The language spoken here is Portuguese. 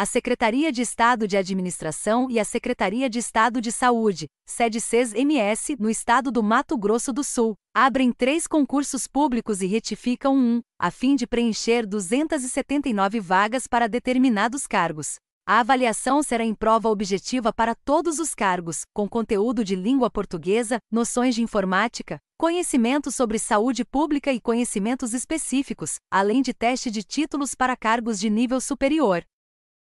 a Secretaria de Estado de Administração e a Secretaria de Estado de Saúde, sede CES-MS, no estado do Mato Grosso do Sul, abrem três concursos públicos e retificam um, a fim de preencher 279 vagas para determinados cargos. A avaliação será em prova objetiva para todos os cargos, com conteúdo de língua portuguesa, noções de informática, conhecimento sobre saúde pública e conhecimentos específicos, além de teste de títulos para cargos de nível superior.